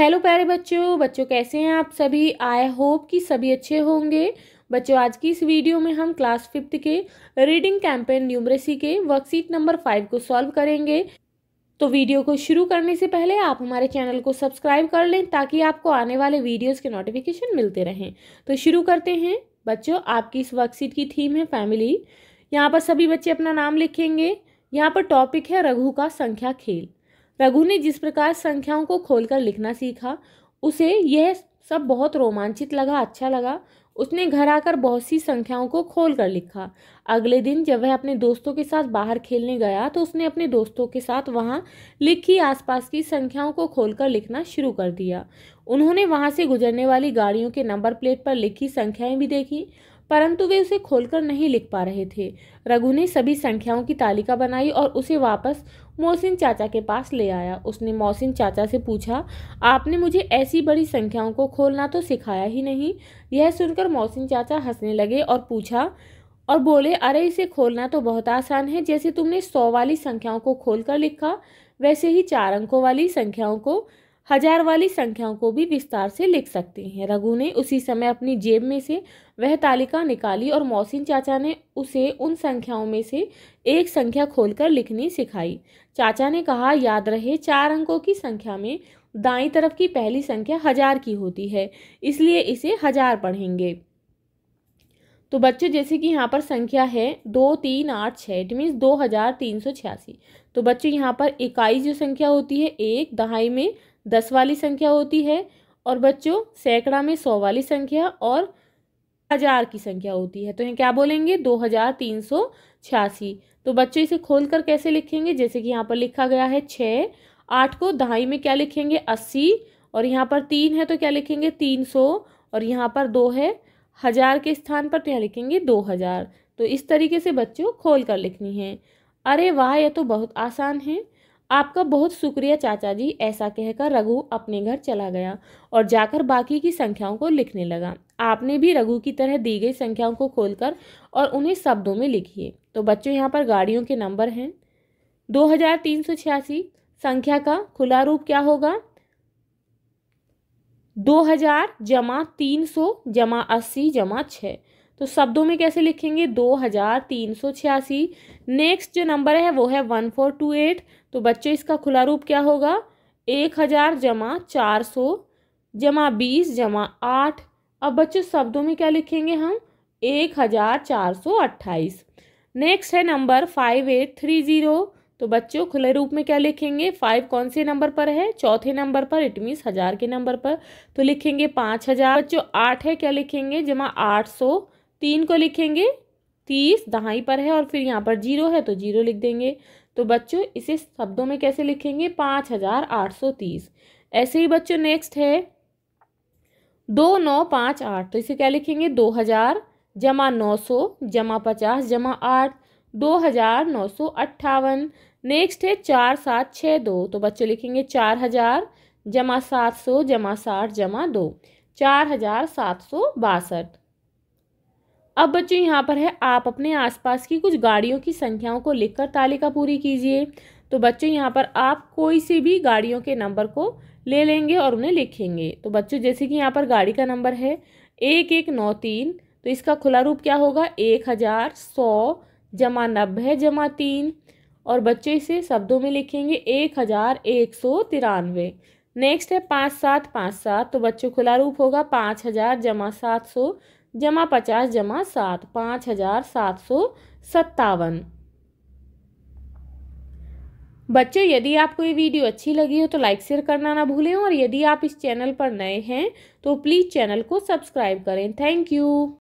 hello प्यारे बच्चों बच्चों कैसे हैं आप सभी आई होप कि सभी अच्छे होंगे बच्चों आज की इस वीडियो में हम क्लास फिफ्थ के रीडिंग कैंपेन न्यूमरेसी के वर्कशीट नंबर फाइव को सॉल्व करेंगे तो वीडियो को शुरू करने से पहले आप हमारे चैनल को सब्सक्राइब कर लें ताकि आपको आने वाले वीडियोज़ के नोटिफिकेशन मिलते रहें तो शुरू करते हैं बच्चों आपकी इस वर्कशीट की थीम है फैमिली यहाँ पर सभी बच्चे अपना नाम लिखेंगे यहाँ पर टॉपिक है रघु का संख्या खेल रघु ने जिस प्रकार संख्याओं को खोलकर लिखना सीखा उसे यह सब बहुत रोमांचित लगा अच्छा लगा उसने घर आकर बहुत सी संख्याओं को खोल कर लिखा अगले दिन जब वह अपने दोस्तों के साथ बाहर खेलने गया तो उसने अपने दोस्तों के साथ वहाँ लिखी आसपास की संख्याओं को खोलकर लिखना शुरू कर दिया उन्होंने वहाँ से गुजरने वाली गाड़ियों के नंबर प्लेट पर लिखी संख्याएं भी देखी परंतु वे उसे खोलकर नहीं लिख पा रहे थे रघु ने सभी संख्याओं की तालिका बनाई और उसे वापस मोहसिन चाचा के पास ले आया उसने मोहसिन चाचा से पूछा आपने मुझे ऐसी बड़ी संख्याओं को खोलना तो सिखाया ही नहीं यह सुनकर मोहसिन चाचा हंसने लगे और पूछा और बोले अरे इसे खोलना तो बहुत आसान है जैसे तुमने सौ वाली संख्याओं को खोलकर लिखा वैसे ही चार अंकों वाली संख्याओं को हजार वाली संख्याओं को भी विस्तार से लिख सकते हैं रघु ने उसी समय अपनी जेब में से वह तालिका निकाली और मौसिन चाचा ने उसे उन संख्याओं में से एक संख्या खोलकर लिखनी सिखाई चाचा ने कहा याद रहे चार अंकों की संख्या में दाई तरफ की पहली संख्या हजार की होती है इसलिए इसे हजार पढ़ेंगे तो बच्चों जैसे कि यहाँ पर संख्या है दो तीन आठ छः इट मीन्स दो हज़ार तीन सौ छियासी तो बच्चों यहाँ पर इकाई जो संख्या होती है एक दहाई में दस वाली संख्या होती है और बच्चों सैकड़ा में सौ वाली संख्या और हजार की संख्या होती है तो ये क्या बोलेंगे दो हजार तीन सौ छियासी तो बच्चों इसे खोल कर कैसे लिखेंगे जैसे कि यहाँ पर लिखा गया है छः आठ को दहाई में क्या लिखेंगे अस्सी और यहाँ पर तीन है तो क्या लिखेंगे तीन सौ और यहाँ पर दो है हजार के स्थान पर तो यहाँ लिखेंगे दो हजार तो इस तरीके से बच्चों खोल कर लिखनी है अरे वाह यह तो बहुत आसान है आपका बहुत शुक्रिया चाचा जी ऐसा कहकर रघु अपने घर चला गया और जाकर बाकी की संख्याओं को लिखने लगा आपने भी रघु की तरह दी गई संख्याओं को खोलकर और उन्हें शब्दों में लिखिए तो बच्चों यहाँ पर गाड़ियों के नंबर हैं दो हजार तीन सौ छियासी संख्या का खुला रूप क्या होगा दो हजार जमा तीन सौ जमा अस्सी जमा छः तो शब्दों में कैसे लिखेंगे दो हज़ार तीन सौ छियासी नेक्स्ट जो नंबर है वो है वन फोर टू एट तो बच्चों इसका खुला रूप क्या होगा एक हज़ार जमा चार सौ जमा बीस जमा आठ अब बच्चों शब्दों में क्या लिखेंगे हम एक हज़ार चार सौ अट्ठाईस नेक्स्ट है number five eight three zero तो बच्चों खुले रूप में क्या लिखेंगे फाइव कौन से नंबर पर है चौथे नंबर पर इट मीन्स हज़ार के नंबर पर तो लिखेंगे पाँच हज़ार बच्चों आठ है क्या लिखेंगे जमा आठ सौ तीन को लिखेंगे तीस दहाई पर है और फिर यहाँ पर जीरो है तो जीरो लिख देंगे तो बच्चों इसे शब्दों में कैसे लिखेंगे पाँच हज़ार आठ सौ तीस ऐसे ही बच्चों नेक्स्ट है दो नौ पाँच आठ तो इसे क्या लिखेंगे दो हज़ार जमा नौ सौ जमा पचास जमा आठ दो हज़ार नौ सौ अट्ठावन नेक्स्ट है चार सात छः दो तो बच्चों लिखेंगे चार हज़ार जमा सात सौ जमा साठ जमा दो चार हज़ार सात सौ बासठ अब बच्चों यहाँ पर है आप अपने आसपास की कुछ गाड़ियों की संख्याओं को लिखकर तालिका पूरी कीजिए तो बच्चों यहाँ पर आप कोई सी भी गाड़ियों के नंबर को ले लेंगे और उन्हें लिखेंगे तो बच्चों जैसे कि यहाँ पर गाड़ी का नंबर है एक एक नौ तीन तो इसका खुला रूप क्या होगा एक हज़ार सौ जमा नब्बे जमा तीन और बच्चे इसे शब्दों में लिखेंगे एक हज़ार एक सौ तिरानवे नेक्स्ट है पाँच सात पाँच सात तो बच्चों खुला रूप होगा पाँच हज़ार जमा सात सौ जमा पचास जमा सात पाँच हजार सात सौ सत्तावन बच्चों यदि आपको ये वीडियो अच्छी लगी हो तो लाइक शेयर करना ना भूलें और यदि आप इस चैनल पर नए हैं तो प्लीज़ चैनल को सब्सक्राइब करें थैंक यू